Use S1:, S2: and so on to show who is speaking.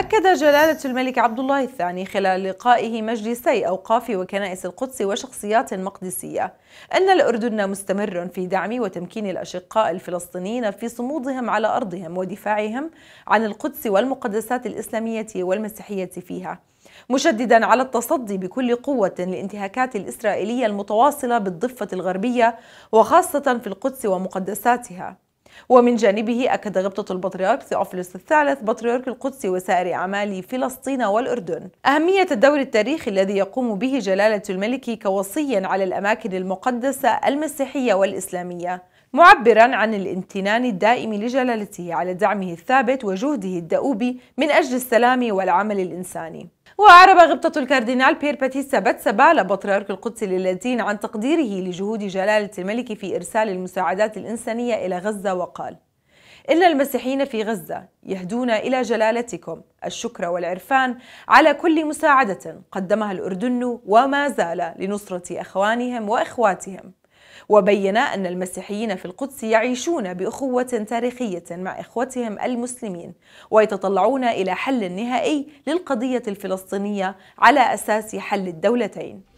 S1: أكد جلالة الملك عبد الله الثاني خلال لقائه مجلسي أوقاف وكنائس القدس وشخصيات مقدسية أن الأردن مستمر في دعم وتمكين الأشقاء الفلسطينيين في صمودهم على أرضهم ودفاعهم عن القدس والمقدسات الإسلامية والمسيحية فيها مشددا على التصدي بكل قوة للانتهاكات الإسرائيلية المتواصلة بالضفة الغربية وخاصة في القدس ومقدساتها ومن جانبه أكد غبطة البطريرك ثيوفلس الثالث بطريرك القدس وسائر أعمال فلسطين والأردن أهمية الدور التاريخي الذي يقوم به جلالة الملك كوصيا على الأماكن المقدسة المسيحية والإسلامية معبرا عن الامتنان الدائم لجلالته على دعمه الثابت وجهده الدؤوب من أجل السلام والعمل الإنساني وأعرب غبطة الكاردينال بير باتيس باتسبا بطريرك القدس للاتين عن تقديره لجهود جلالة الملك في إرسال المساعدات الإنسانية إلى غزة وقال إن المسيحيين في غزة يهدون إلى جلالتكم الشكر والعرفان على كل مساعدة قدمها الأردن وما زال لنصرة أخوانهم وأخواتهم وبين أن المسيحيين في القدس يعيشون بأخوة تاريخية مع إخوتهم المسلمين ويتطلعون إلى حل نهائي للقضية الفلسطينية على أساس حل الدولتين